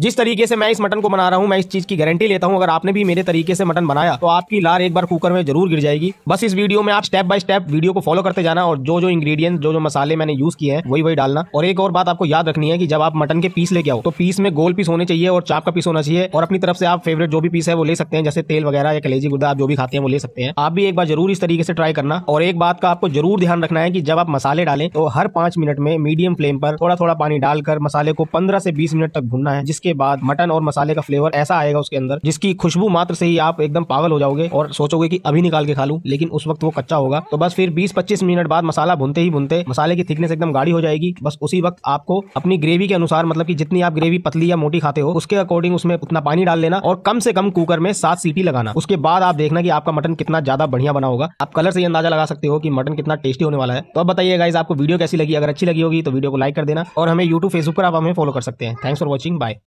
जिस तरीके से मैं इस मटन को बना रहा हूँ मैं इस चीज की गारंटी लेता हूँ अगर आपने भी मेरे तरीके से मटन बनाया तो आपकी लार एक बार कुकर में जरूर गिर जाएगी बस इस वीडियो में आप स्टेप बाय स्टेप वीडियो को फॉलो करते जाना और जो जो इंग्रेडिएंट्स जो जो मसाले मैंने यूज किए हैं वही वही डालना और एक और बात आपको याद रखनी है कि जब आप मटन के पीस लेके आओ तो पीस में गोल पीस होने चाहिए और चाप का पीस होना चाहिए और अपनी तरफ से आप फेवरेट जो भी पीस है वो ले सकते हैं जैसे तेल वगैरह या कलेजी गुर्दा आप जो भी खाते हैं वो ले सकते हैं आप भी एक बार जरूर इस तरीके से ट्राई करना और एक बात का आपको जरूर ध्यान रखना है कि जब आप मसाले डालें तो हर पांच मिनट में मीडियम फ्लेम पर थोड़ा थोड़ा पानी डालकर मसाले को पंद्रह से बीस मिनट तक भूनना है जिसके के बाद मटन और मसाले का फ्लेवर ऐसा आएगा उसके अंदर जिसकी खुशबू मात्र से ही आप एकदम पागल हो जाओगे और सोचोगे की अभी निकाल के खा लू लेकिन उस वक्त वो कच्चा होगा तो बस फिर बीस पच्चीस मिनट बाद मसाला भुनते ही भुनते मसाले की थिकनेस एकदम गाड़ी हो जाएगी बस उसी वक्त आपको अपनी ग्रेवी के अनुसार मतलब की जितनी आप ग्रेवी पतली या मोटी खाते हो उसके अकॉर्डिंग उसमें उतना पानी डाल लेना और कम से कम कुकर में सात सीटी लगाना उसके बाद आप देखना कि आपका मटन कितना ज्यादा बढ़िया बना होगा आप कलर से ही अंदाजा लगा सकते हो कि मटन कितना टेस्टी होने वाला है तो अब बताइए गाइज आपको वीडियो कैसी लगी अगर अच्छी लगी होगी तो वीडियो को लाइक कर देना और हमें यूट्यूब फेसबुक पर आप हमें फॉलो कर सकते हैं थैंक्स फॉर वॉचिंग बाय